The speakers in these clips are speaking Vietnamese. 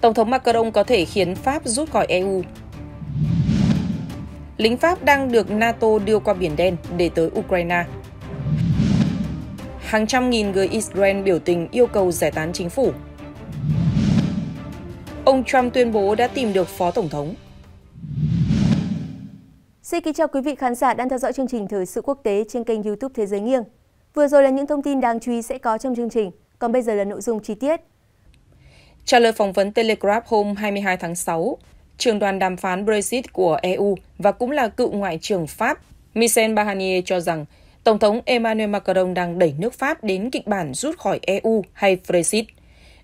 Tổng thống Macron có thể khiến Pháp rút khỏi EU. Lính Pháp đang được NATO đưa qua Biển Đen để tới Ukraine. Hàng trăm nghìn người Israel biểu tình yêu cầu giải tán chính phủ. Ông Trump tuyên bố đã tìm được phó tổng thống. Xin kính chào quý vị khán giả đang theo dõi chương trình Thời sự quốc tế trên kênh YouTube Thế giới nghiêng. Vừa rồi là những thông tin đáng chú ý sẽ có trong chương trình, còn bây giờ là nội dung chi tiết. Trả lời phỏng vấn Telegraph hôm 22 tháng 6, trường đoàn đàm phán Brexit của EU và cũng là cựu ngoại trưởng Pháp Michel Barnier cho rằng Tổng thống Emmanuel Macron đang đẩy nước Pháp đến kịch bản rút khỏi EU hay Brexit.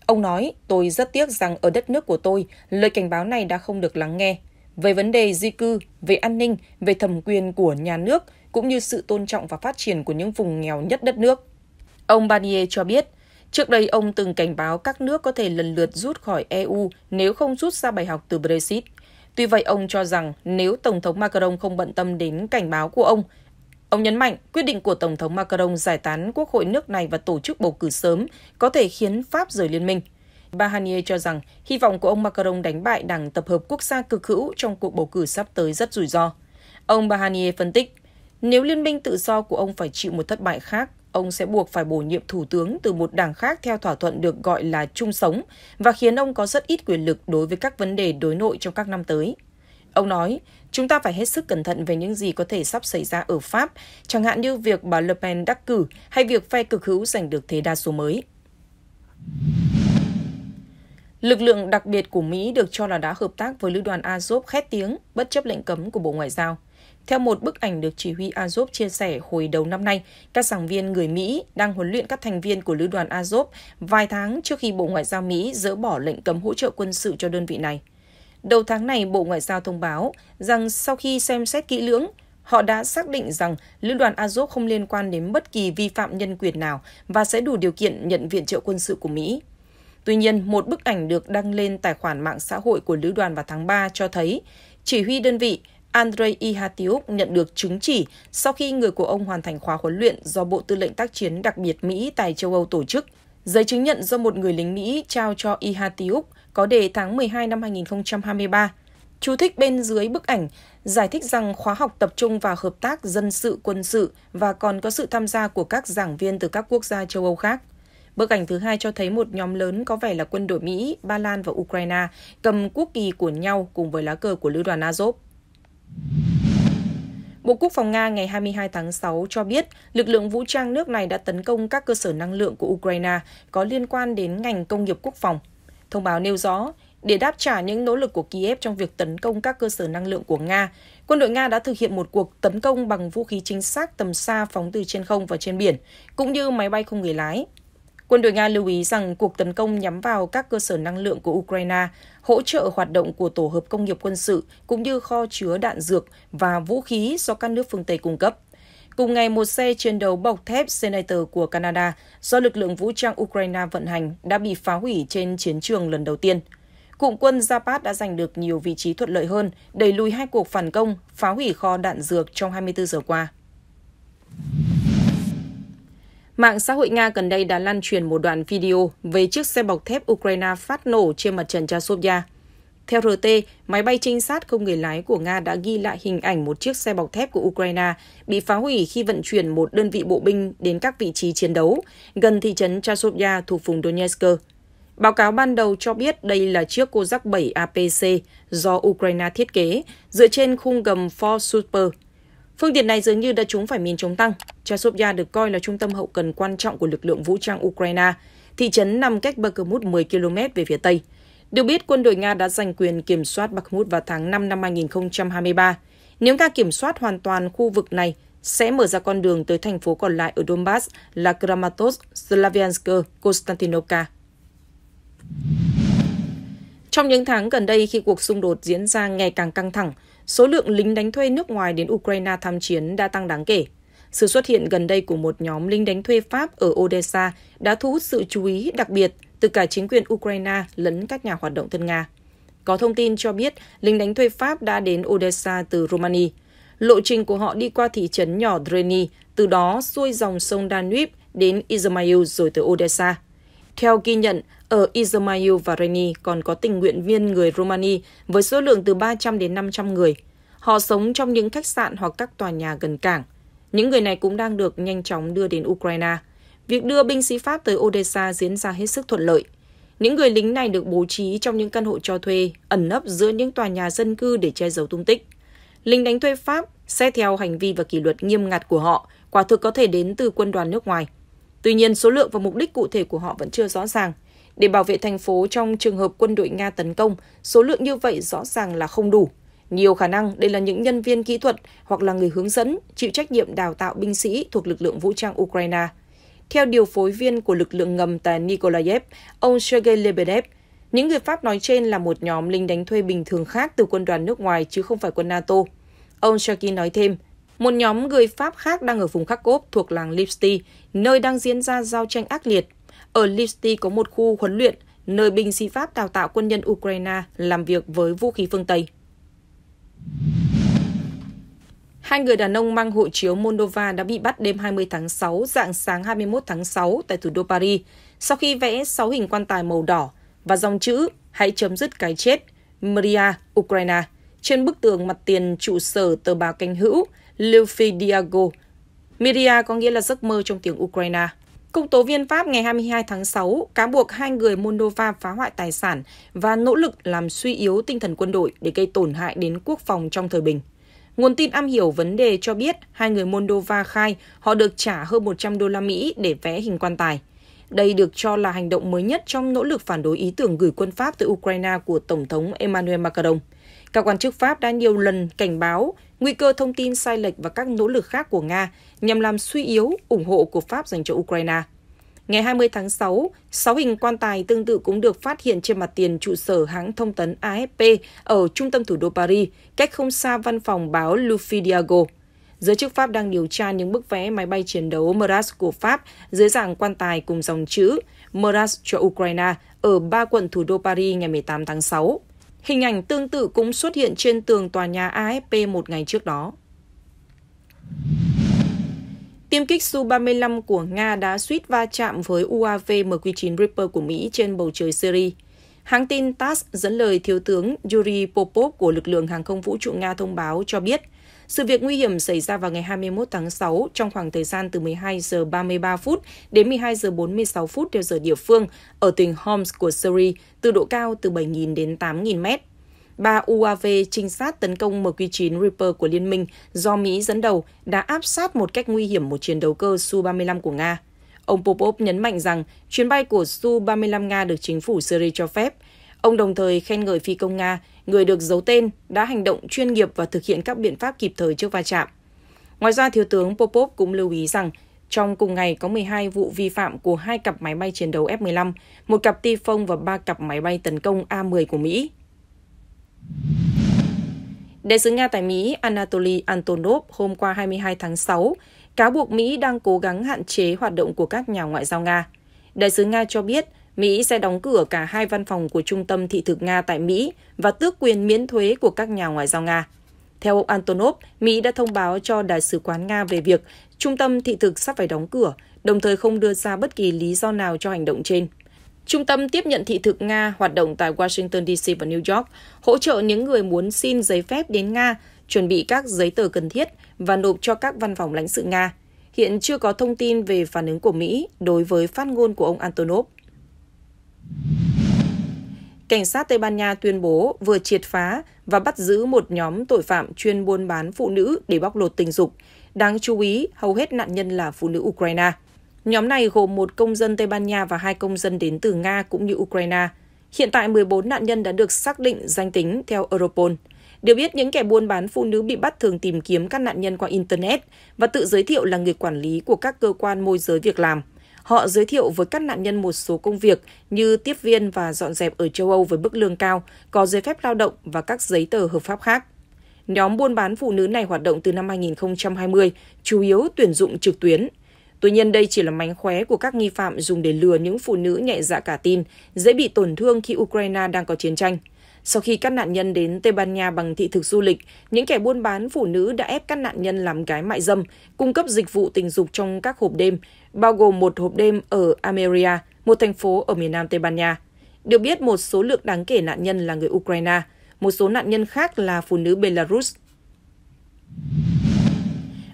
Ông nói, tôi rất tiếc rằng ở đất nước của tôi, lời cảnh báo này đã không được lắng nghe. Về vấn đề di cư, về an ninh, về thẩm quyền của nhà nước, cũng như sự tôn trọng và phát triển của những vùng nghèo nhất đất nước. Ông Barnier cho biết, Trước đây, ông từng cảnh báo các nước có thể lần lượt rút khỏi EU nếu không rút ra bài học từ Brexit. Tuy vậy, ông cho rằng nếu Tổng thống Macron không bận tâm đến cảnh báo của ông, Ông nhấn mạnh quyết định của Tổng thống Macron giải tán quốc hội nước này và tổ chức bầu cử sớm có thể khiến Pháp rời liên minh. Bà cho rằng hy vọng của ông Macron đánh bại Đảng Tập hợp Quốc gia cực hữu trong cuộc bầu cử sắp tới rất rủi ro. Ông Bahanier phân tích, nếu liên minh tự do của ông phải chịu một thất bại khác, ông sẽ buộc phải bổ nhiệm thủ tướng từ một đảng khác theo thỏa thuận được gọi là chung sống và khiến ông có rất ít quyền lực đối với các vấn đề đối nội trong các năm tới. Ông nói, chúng ta phải hết sức cẩn thận về những gì có thể sắp xảy ra ở Pháp, chẳng hạn như việc bà Le Pen đắc cử hay việc phe cực hữu giành được thế đa số mới. Lực lượng đặc biệt của Mỹ được cho là đã hợp tác với lữ đoàn Azov khét tiếng, bất chấp lệnh cấm của Bộ Ngoại giao – theo một bức ảnh được chỉ huy Azov chia sẻ hồi đầu năm nay, các giảng viên người Mỹ đang huấn luyện các thành viên của lữ đoàn Azov vài tháng trước khi Bộ Ngoại giao Mỹ dỡ bỏ lệnh cấm hỗ trợ quân sự cho đơn vị này. Đầu tháng này, Bộ Ngoại giao thông báo rằng sau khi xem xét kỹ lưỡng, họ đã xác định rằng lữ đoàn Azov không liên quan đến bất kỳ vi phạm nhân quyền nào và sẽ đủ điều kiện nhận viện trợ quân sự của Mỹ. Tuy nhiên, một bức ảnh được đăng lên tài khoản mạng xã hội của lữ đoàn vào tháng 3 cho thấy chỉ huy đơn vị Andrei Ihatiuk nhận được chứng chỉ sau khi người của ông hoàn thành khóa huấn luyện do Bộ Tư lệnh tác chiến đặc biệt Mỹ tại châu Âu tổ chức. Giấy chứng nhận do một người lính Mỹ trao cho Ihatiuk có đề tháng 12 năm 2023. Chú thích bên dưới bức ảnh giải thích rằng khóa học tập trung vào hợp tác dân sự quân sự và còn có sự tham gia của các giảng viên từ các quốc gia châu Âu khác. Bức ảnh thứ hai cho thấy một nhóm lớn có vẻ là quân đội Mỹ, Ba Lan và Ukraine cầm quốc kỳ của nhau cùng với lá cờ của lữ đoàn Azov. Bộ Quốc phòng Nga ngày 22 tháng 6 cho biết lực lượng vũ trang nước này đã tấn công các cơ sở năng lượng của Ukraine có liên quan đến ngành công nghiệp quốc phòng. Thông báo nêu rõ, để đáp trả những nỗ lực của Kiev trong việc tấn công các cơ sở năng lượng của Nga, quân đội Nga đã thực hiện một cuộc tấn công bằng vũ khí chính xác tầm xa phóng từ trên không và trên biển, cũng như máy bay không người lái. Quân đội Nga lưu ý rằng cuộc tấn công nhắm vào các cơ sở năng lượng của Ukraine, hỗ trợ hoạt động của tổ hợp công nghiệp quân sự cũng như kho chứa đạn dược và vũ khí do các nước phương Tây cung cấp. Cùng ngày, một xe chiến đấu bọc thép Senator của Canada do lực lượng vũ trang Ukraine vận hành đã bị phá hủy trên chiến trường lần đầu tiên. Cụm quân Zapad đã giành được nhiều vị trí thuận lợi hơn, đẩy lùi hai cuộc phản công, phá hủy kho đạn dược trong 24 giờ qua. Mạng xã hội Nga gần đây đã lan truyền một đoạn video về chiếc xe bọc thép Ukraine phát nổ trên mặt trận Chasovia. Theo RT, máy bay trinh sát không người lái của Nga đã ghi lại hình ảnh một chiếc xe bọc thép của Ukraine bị phá hủy khi vận chuyển một đơn vị bộ binh đến các vị trí chiến đấu gần thị trấn Chasovia thuộc vùng Donetsk. Báo cáo ban đầu cho biết đây là chiếc Kozak 7 APC do Ukraine thiết kế dựa trên khung gầm Ford Super Phương tiện này dường như đã trúng phải mìn chống tăng. Chasovya được coi là trung tâm hậu cần quan trọng của lực lượng vũ trang Ukraine, thị trấn nằm cách Bakhmut 10 km về phía tây. Được biết, quân đội Nga đã giành quyền kiểm soát Bakhmut vào tháng 5 năm 2023. Nếu Nga kiểm soát hoàn toàn khu vực này, sẽ mở ra con đường tới thành phố còn lại ở Donbass là Kramatorsk, Slaviansk, Konstantinovka. Trong những tháng gần đây, khi cuộc xung đột diễn ra ngày càng căng thẳng, số lượng lính đánh thuê nước ngoài đến Ukraine tham chiến đã tăng đáng kể. Sự xuất hiện gần đây của một nhóm lính đánh thuê Pháp ở Odessa đã thu hút sự chú ý đặc biệt từ cả chính quyền Ukraine lẫn các nhà hoạt động thân Nga. Có thông tin cho biết lính đánh thuê Pháp đã đến Odessa từ Romania. Lộ trình của họ đi qua thị trấn nhỏ Dreni, từ đó xuôi dòng sông Danube đến Izmail rồi tới Odessa. Theo ghi nhận, ở Izmail và Reni còn có tình nguyện viên người Romani với số lượng từ 300 đến 500 người. Họ sống trong những khách sạn hoặc các tòa nhà gần cảng. Những người này cũng đang được nhanh chóng đưa đến Ukraine. Việc đưa binh sĩ Pháp tới Odessa diễn ra hết sức thuận lợi. Những người lính này được bố trí trong những căn hộ cho thuê, ẩn nấp giữa những tòa nhà dân cư để che giấu tung tích. Lính đánh thuê Pháp xét theo hành vi và kỷ luật nghiêm ngặt của họ, quả thực có thể đến từ quân đoàn nước ngoài. Tuy nhiên, số lượng và mục đích cụ thể của họ vẫn chưa rõ ràng. Để bảo vệ thành phố trong trường hợp quân đội Nga tấn công, số lượng như vậy rõ ràng là không đủ. Nhiều khả năng đây là những nhân viên kỹ thuật hoặc là người hướng dẫn chịu trách nhiệm đào tạo binh sĩ thuộc lực lượng vũ trang Ukraine. Theo điều phối viên của lực lượng ngầm tại Nikolaev, ông Sergei Lebedev, những người Pháp nói trên là một nhóm lính đánh thuê bình thường khác từ quân đoàn nước ngoài chứ không phải quân NATO. Ông Sharkey nói thêm, một nhóm người Pháp khác đang ở vùng Kharkov thuộc làng Lipsty, nơi đang diễn ra giao tranh ác liệt. Ở Lipsty có một khu huấn luyện nơi binh sĩ Pháp đào tạo quân nhân Ukraine làm việc với vũ khí phương Tây. Hai người đàn ông mang hộ chiếu Moldova đã bị bắt đêm 20 tháng 6, dạng sáng 21 tháng 6 tại thủ đô Paris, sau khi vẽ 6 hình quan tài màu đỏ và dòng chữ Hãy chấm dứt cái chết, Maria, Ukraine, trên bức tường mặt tiền trụ sở tờ báo cánh hữu Lufidiago. Miria có nghĩa là giấc mơ trong tiếng Ukraine. Công tố viên Pháp ngày 22 tháng 6 cáo buộc hai người Moldova phá hoại tài sản và nỗ lực làm suy yếu tinh thần quân đội để gây tổn hại đến quốc phòng trong thời bình. Nguồn tin am hiểu vấn đề cho biết hai người Moldova khai họ được trả hơn 100 đô la Mỹ để vẽ hình quan tài. Đây được cho là hành động mới nhất trong nỗ lực phản đối ý tưởng gửi quân Pháp tới Ukraine của Tổng thống Emmanuel Macron. Các quan chức Pháp đã nhiều lần cảnh báo nguy cơ thông tin sai lệch và các nỗ lực khác của Nga nhằm làm suy yếu ủng hộ của Pháp dành cho Ukraine. Ngày 20 tháng 6, 6 hình quan tài tương tự cũng được phát hiện trên mặt tiền trụ sở hãng thông tấn AFP ở trung tâm thủ đô Paris, cách không xa văn phòng báo Lufidiago. Giới chức Pháp đang điều tra những bức vẽ máy bay chiến đấu Meras của Pháp dưới dạng quan tài cùng dòng chữ Meras cho Ukraine ở ba quận thủ đô Paris ngày 18 tháng 6. Hình ảnh tương tự cũng xuất hiện trên tường tòa nhà AFP một ngày trước đó. Tiêm kích Su-35 của Nga đã suýt va chạm với UAV MQ-9 Reaper của Mỹ trên bầu trời Syria. Hãng tin TASS dẫn lời Thiếu tướng Yuri Popov của lực lượng hàng không vũ trụ Nga thông báo cho biết – sự việc nguy hiểm xảy ra vào ngày 21 tháng 6 trong khoảng thời gian từ 12 giờ 33 phút đến 12 giờ 46 phút theo giờ địa phương ở tỉnh Homs của Syria từ độ cao từ 7.000 đến 8.000 mét. Ba UAV trinh sát tấn công MQ-9 Reaper của Liên minh do Mỹ dẫn đầu đã áp sát một cách nguy hiểm một chiến đấu cơ Su-35 của Nga. Ông Popov nhấn mạnh rằng chuyến bay của Su-35 Nga được chính phủ Syria cho phép – Ông đồng thời khen ngợi phi công Nga, người được giấu tên, đã hành động chuyên nghiệp và thực hiện các biện pháp kịp thời trước va chạm. Ngoài ra, Thiếu tướng Popov cũng lưu ý rằng, trong cùng ngày có 12 vụ vi phạm của hai cặp máy bay chiến đấu F-15, một cặp Tifon và ba cặp máy bay tấn công A-10 của Mỹ. Đại sứ Nga tại Mỹ Anatoly Antonov hôm qua 22 tháng 6 cáo buộc Mỹ đang cố gắng hạn chế hoạt động của các nhà ngoại giao Nga. Đại sứ Nga cho biết Mỹ sẽ đóng cửa cả hai văn phòng của Trung tâm Thị thực Nga tại Mỹ và tước quyền miễn thuế của các nhà ngoại giao Nga. Theo ông Antonov, Mỹ đã thông báo cho Đại sứ quán Nga về việc Trung tâm Thị thực sắp phải đóng cửa, đồng thời không đưa ra bất kỳ lý do nào cho hành động trên. Trung tâm tiếp nhận thị thực Nga hoạt động tại Washington DC và New York, hỗ trợ những người muốn xin giấy phép đến Nga, chuẩn bị các giấy tờ cần thiết và nộp cho các văn phòng lãnh sự Nga. Hiện chưa có thông tin về phản ứng của Mỹ đối với phát ngôn của ông Antonov. Cảnh sát Tây Ban Nha tuyên bố vừa triệt phá và bắt giữ một nhóm tội phạm chuyên buôn bán phụ nữ để bóc lột tình dục. Đáng chú ý, hầu hết nạn nhân là phụ nữ Ukraine. Nhóm này gồm một công dân Tây Ban Nha và hai công dân đến từ Nga cũng như Ukraine. Hiện tại 14 nạn nhân đã được xác định danh tính theo Europol. Điều biết những kẻ buôn bán phụ nữ bị bắt thường tìm kiếm các nạn nhân qua internet và tự giới thiệu là người quản lý của các cơ quan môi giới việc làm. Họ giới thiệu với các nạn nhân một số công việc như tiếp viên và dọn dẹp ở châu Âu với mức lương cao, có giấy phép lao động và các giấy tờ hợp pháp khác. Nhóm buôn bán phụ nữ này hoạt động từ năm 2020, chủ yếu tuyển dụng trực tuyến. Tuy nhiên đây chỉ là mánh khóe của các nghi phạm dùng để lừa những phụ nữ nhẹ dạ cả tin, dễ bị tổn thương khi Ukraine đang có chiến tranh. Sau khi các nạn nhân đến Tây Ban Nha bằng thị thực du lịch, những kẻ buôn bán phụ nữ đã ép các nạn nhân làm gái mại dâm, cung cấp dịch vụ tình dục trong các hộp đêm, bao gồm một hộp đêm ở Ameria, một thành phố ở miền nam Tây Ban Nha. Được biết, một số lượng đáng kể nạn nhân là người Ukraine, một số nạn nhân khác là phụ nữ Belarus.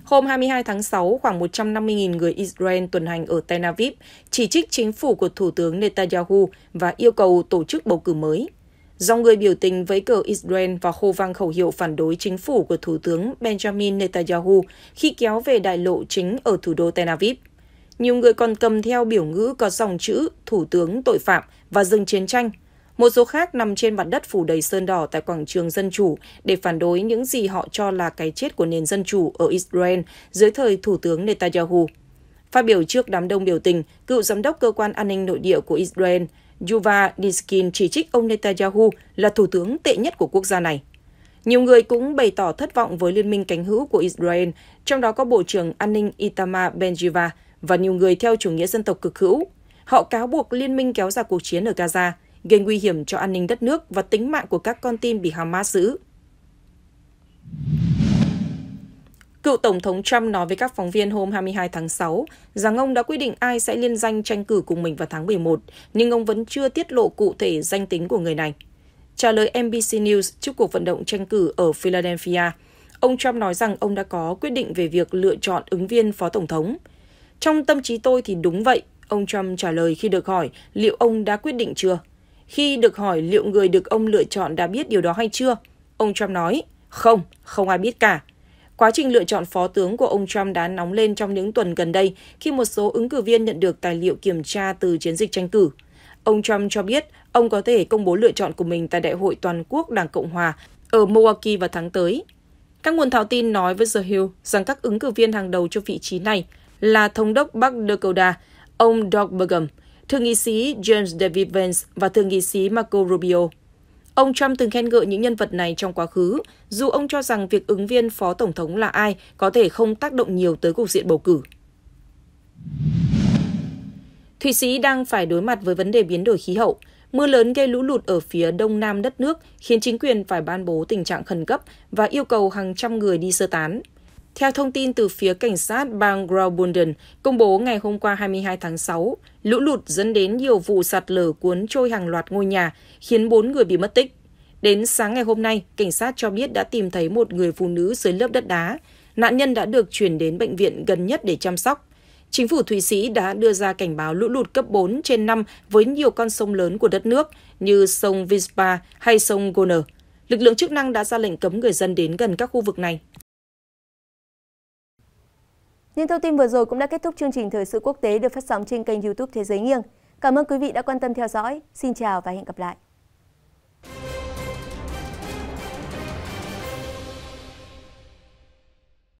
Hôm 22 tháng 6, khoảng 150.000 người Israel tuần hành ở Tel Aviv, chỉ trích chính phủ của Thủ tướng Netanyahu và yêu cầu tổ chức bầu cử mới dòng người biểu tình với cờ Israel và hô vang khẩu hiệu phản đối chính phủ của Thủ tướng Benjamin Netanyahu khi kéo về đại lộ chính ở thủ đô Tel Aviv. Nhiều người còn cầm theo biểu ngữ có dòng chữ Thủ tướng tội phạm và dừng chiến tranh. Một số khác nằm trên mặt đất phủ đầy sơn đỏ tại quảng trường Dân Chủ để phản đối những gì họ cho là cái chết của nền dân chủ ở Israel dưới thời Thủ tướng Netanyahu. Phát biểu trước đám đông biểu tình, cựu giám đốc cơ quan an ninh nội địa của Israel Yuva Diskin chỉ trích ông Netanyahu là thủ tướng tệ nhất của quốc gia này. Nhiều người cũng bày tỏ thất vọng với liên minh cánh hữu của Israel, trong đó có Bộ trưởng An ninh Itamar Ben-Gvir và nhiều người theo chủ nghĩa dân tộc cực hữu. Họ cáo buộc liên minh kéo ra cuộc chiến ở Gaza, gây nguy hiểm cho an ninh đất nước và tính mạng của các con tin bị Hamas giữ. Cựu Tổng thống Trump nói với các phóng viên hôm 22 tháng 6 rằng ông đã quyết định ai sẽ liên danh tranh cử cùng mình vào tháng 11, nhưng ông vẫn chưa tiết lộ cụ thể danh tính của người này. Trả lời NBC News trước cuộc vận động tranh cử ở Philadelphia, ông Trump nói rằng ông đã có quyết định về việc lựa chọn ứng viên phó tổng thống. Trong tâm trí tôi thì đúng vậy, ông Trump trả lời khi được hỏi liệu ông đã quyết định chưa. Khi được hỏi liệu người được ông lựa chọn đã biết điều đó hay chưa, ông Trump nói, không, không ai biết cả. Quá trình lựa chọn phó tướng của ông Trump đã nóng lên trong những tuần gần đây khi một số ứng cử viên nhận được tài liệu kiểm tra từ chiến dịch tranh cử. Ông Trump cho biết ông có thể công bố lựa chọn của mình tại Đại hội Toàn quốc Đảng Cộng Hòa ở Milwaukee vào tháng tới. Các nguồn thạo tin nói với The Hill rằng các ứng cử viên hàng đầu cho vị trí này là Thống đốc Bắc Dakota, ông Doug Burgum, Thượng nghị sĩ James David Vance và Thượng nghị sĩ Marco Rubio. Ông Trump từng khen ngợi những nhân vật này trong quá khứ, dù ông cho rằng việc ứng viên phó tổng thống là ai có thể không tác động nhiều tới cục diện bầu cử. Thụy Sĩ đang phải đối mặt với vấn đề biến đổi khí hậu. Mưa lớn gây lũ lụt ở phía đông nam đất nước khiến chính quyền phải ban bố tình trạng khẩn cấp và yêu cầu hàng trăm người đi sơ tán. Theo thông tin từ phía cảnh sát bang Graubünden công bố ngày hôm qua 22 tháng 6, lũ lụt dẫn đến nhiều vụ sạt lở cuốn trôi hàng loạt ngôi nhà, khiến 4 người bị mất tích. Đến sáng ngày hôm nay, cảnh sát cho biết đã tìm thấy một người phụ nữ dưới lớp đất đá. Nạn nhân đã được chuyển đến bệnh viện gần nhất để chăm sóc. Chính phủ Thụy Sĩ đã đưa ra cảnh báo lũ lụt cấp 4 trên 5 với nhiều con sông lớn của đất nước như sông Vispa hay sông Goner. Lực lượng chức năng đã ra lệnh cấm người dân đến gần các khu vực này những thông tin vừa rồi cũng đã kết thúc chương trình thời sự quốc tế được phát sóng trên kênh YouTube Thế giới nghiêng. Cảm ơn quý vị đã quan tâm theo dõi. Xin chào và hẹn gặp lại.